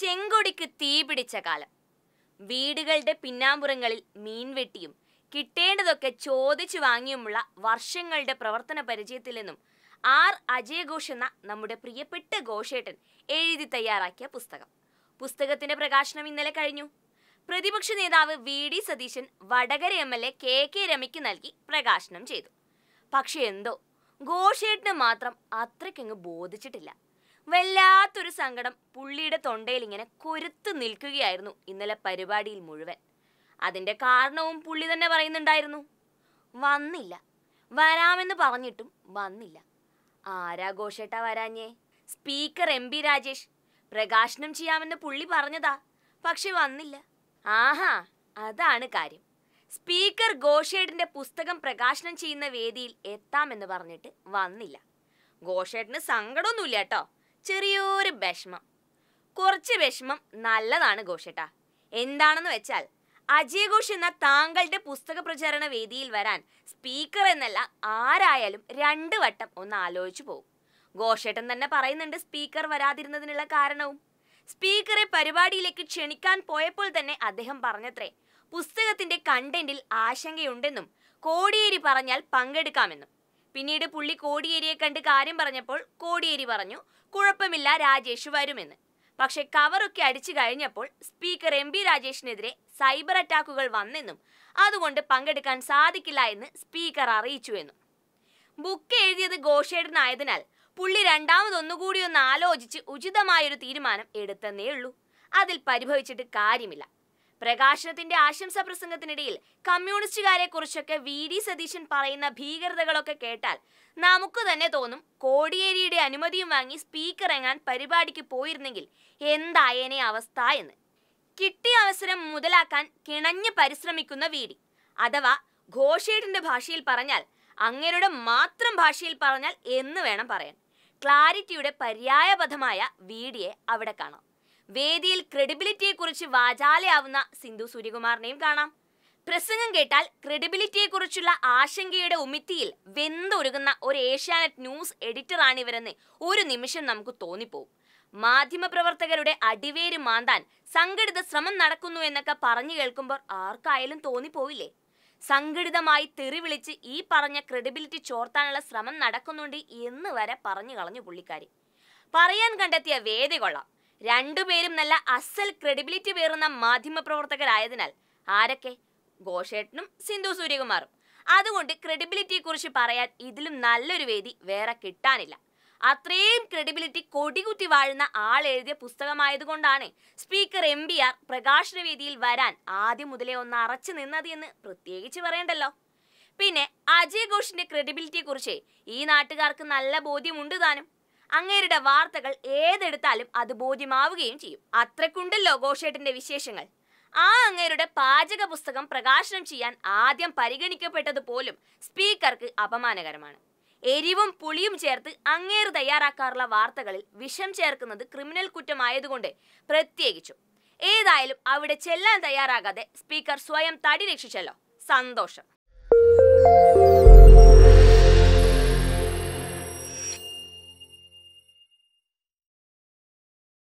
ചെങ്കൊടിക്ക് തീപിടിച്ച കാലം വീടുകളുടെ പിന്നാമ്പുറങ്ങളിൽ വെട്ടിയും കിട്ടേണ്ടതൊക്കെ ചോദിച്ചു വാങ്ങിയുമുള്ള വർഷങ്ങളുടെ പ്രവർത്തന പരിചയത്തിൽ നിന്നും ആർ അജയഘോഷ് എന്ന നമ്മുടെ പ്രിയപ്പെട്ട ഘോഷേട്ടൻ എഴുതി തയ്യാറാക്കിയ പുസ്തകം പുസ്തകത്തിന്റെ പ്രകാശനം ഇന്നലെ കഴിഞ്ഞു പ്രതിപക്ഷ നേതാവ് V D Satheesan Vadakara M L A K K രമയ്ക്ക് നൽകി പ്രകാശനം ചെയ്തു പക്ഷെ എന്തോ ഘോഷേട്ടന് മാത്രം അത്രയ്ക്കങ്ങ് ബോധിച്ചിട്ടില്ല വല്ലാത്തൊരു സങ്കടം പുള്ളിയുടെ തൊണ്ടയിൽ ഇങ്ങനെ കൊരുത്ത് നിൽക്കുകയായിരുന്നു ഇന്നലെ പരിപാടിയിൽ മുഴുവൻ അതിൻ്റെ കാരണവും പുള്ളി തന്നെ പറയുന്നുണ്ടായിരുന്നു വന്നില്ല വരാമെന്ന് പറഞ്ഞിട്ടും വന്നില്ല ആരാ ഘോഷേട്ട വരാഞ്ഞേ സ്പീക്കർ എം പി രാജേഷ് പ്രകാശനം ചെയ്യാമെന്ന് പുള്ളി പറഞ്ഞതാ പക്ഷെ വന്നില്ല ആഹാ അതാണ് കാര്യം സ്പീക്കർ ഘോഷേട്ടിന്റെ പുസ്തകം പ്രകാശനം ചെയ്യുന്ന വേദിയിൽ എത്താമെന്ന് പറഞ്ഞിട്ട് വന്നില്ല ഘോഷേട്ടിന് സങ്കടമൊന്നുമില്ല കേട്ടോ ചെറിയൊരു വിഷമം കുറച്ച് വിഷമം നല്ലതാണ് ഘോഷേട്ട എന്താണെന്ന് വെച്ചാൽ അജയ് ഘോഷ് എന്ന താങ്കളുടെ പുസ്തക പ്രചാരണ വേദിയിൽ വരാൻ സ്പീക്കർ എന്നല്ല ആരായാലും രണ്ട് വട്ടം ഒന്ന് ആലോചിച്ചു പോകും ഘോഷേട്ടൻ തന്നെ പറയുന്നുണ്ട് സ്പീക്കർ വരാതിരുന്നതിനുള്ള കാരണവും സ്പീക്കറെ പരിപാടിയിലേക്ക് ക്ഷണിക്കാൻ പോയപ്പോൾ തന്നെ അദ്ദേഹം പറഞ്ഞത്രേ പുസ്തകത്തിന്റെ കണ്ടന്റിൽ ആശങ്കയുണ്ടെന്നും കോടിയേരി പറഞ്ഞാൽ പങ്കെടുക്കാമെന്നും പിന്നീട് പുള്ളി കോടിയേരിയെ കണ്ട് കാര്യം പറഞ്ഞപ്പോൾ കോടിയേരി പറഞ്ഞു കുഴപ്പമില്ല രാജേഷ് വരുമെന്ന് പക്ഷെ കവറൊക്കെ അടിച്ചു കഴിഞ്ഞപ്പോൾ സ്പീക്കർ എം ബി രാജേഷിനെതിരെ സൈബർ അറ്റാക്കുകൾ വന്നെന്നും അതുകൊണ്ട് പങ്കെടുക്കാൻ സാധിക്കില്ല എന്ന് സ്പീക്കർ അറിയിച്ചു എന്നും ബുക്ക് എഴുതിയത് ഘോഷേടനായതിനാൽ പുള്ളി രണ്ടാമതൊന്നുകൂടി ഒന്ന് ആലോചിച്ച് ഉചിതമായൊരു തീരുമാനം എടുത്തെന്നേ ഉള്ളൂ അതിൽ പരിഭവിച്ചിട്ട് കാര്യമില്ല പ്രകാശനത്തിന്റെ ആശംസ പ്രസംഗത്തിനിടയിൽ കമ്മ്യൂണിസ്റ്റുകാരെ കുറിച്ചൊക്കെ വി ഡി സതീശൻ പറയുന്ന ഭീകരതകളൊക്കെ കേട്ടാൽ നമുക്ക് തന്നെ തോന്നും കോടിയേരിയുടെ അനുമതിയും വാങ്ങി സ്പീക്കർ എങ്ങാൻ പരിപാടിക്ക് പോയിരുന്നെങ്കിൽ എന്തായേനെ അവസ്ഥ എന്ന് കിട്ടിയ അവസരം മുതലാക്കാൻ കിണഞ്ഞ് പരിശ്രമിക്കുന്ന വി ഡി അഥവാ ഘോഷേട്ടിന്റെ ഭാഷയിൽ പറഞ്ഞാൽ അങ്ങേരുടെ മാത്രം ഭാഷയിൽ പറഞ്ഞാൽ എന്ന് വേണം പറയാൻ ക്ലാരിറ്റിയുടെ പര്യായപഥമായ വീഡിയെ അവിടെ കാണാം വേദിയിൽ ക്രെഡിബിലിറ്റിയെക്കുറിച്ച് വാചാലയാവുന്ന സിന്ധു സൂര്യകുമാറിനെയും കാണാം പ്രസംഗം കേട്ടാൽ ക്രെഡിബിലിറ്റിയെക്കുറിച്ചുള്ള ആശങ്കയുടെ ഉമിത്തിയിൽ വെന്തൊരുകുന്ന ഒരു ഏഷ്യാനെറ്റ് ന്യൂസ് ആണ് ഇവരെന്ന് ഒരു നിമിഷം നമുക്ക് തോന്നിപ്പോകും മാധ്യമപ്രവർത്തകരുടെ അടിവേര് മാന്താൻ സംഘടിത ശ്രമം നടക്കുന്നു എന്നൊക്കെ പറഞ്ഞു കേൾക്കുമ്പോൾ ആർക്കായാലും തോന്നിപ്പോയില്ലേ സംഘടിതമായി തെറിവിളിച്ച് ഈ പറഞ്ഞ ക്രെഡിബിലിറ്റി ചോർത്താനുള്ള ശ്രമം നടക്കുന്നുണ്ട് എന്ന് വരെ പറഞ്ഞു കളഞ്ഞു പുള്ളിക്കാരി പറയാൻ കണ്ടെത്തിയ വേദ കൊള്ളാം രണ്ടുപേരും നല്ല അസൽ ക്രെഡിബിലിറ്റി പേറുന്ന പ്രവർത്തകരായതിനാൽ ആരൊക്കെ ഗോഷേട്ടനും സിന്ധു സൂര്യകുമാറും അതുകൊണ്ട് കുറിച്ച് പറയാൻ ഇതിലും നല്ലൊരു വേദി വേറെ കിട്ടാനില്ല അത്രയും ക്രെഡിബിലിറ്റി കൊടികുത്തി വാഴുന്ന ആൾ എഴുതിയ പുസ്തകമായതുകൊണ്ടാണ് സ്പീക്കർ എം ബി ആർ വേദിയിൽ വരാൻ ആദ്യം മുതലേ ഒന്ന് അറച്ചു നിന്നത് എന്ന് പ്രത്യേകിച്ച് പറയണ്ടല്ലോ പിന്നെ അജയ് ഘോഷിന്റെ കുറിച്ച് ഈ നാട്ടുകാർക്ക് നല്ല ബോധ്യമുണ്ട് താനും അങ്ങേരുടെ വാർത്തകൾ ഏതെടുത്താലും അത് ബോധ്യമാവുകയും ചെയ്യും അത്രക്കുണ്ടല്ലോ ഘോഷേട്ടിന്റെ വിശേഷങ്ങൾ ആ അങ്ങേരുടെ പാചക പുസ്തകം പ്രകാശനം ചെയ്യാൻ ആദ്യം പരിഗണിക്കപ്പെട്ടത് പോലും സ്പീക്കർക്ക് അപമാനകരമാണ് എരിവും പുളിയും ചേർത്ത് അങ്ങേര് തയ്യാറാക്കാറുള്ള വാർത്തകളിൽ വിഷം ചേർക്കുന്നത് ക്രിമിനൽ കുറ്റമായതുകൊണ്ട് പ്രത്യേകിച്ചു ഏതായാലും അവിടെ ചെല്ലാൻ തയ്യാറാകാതെ സ്പീക്കർ സ്വയം തടി രക്ഷിച്ചല്ലോ സന്തോഷം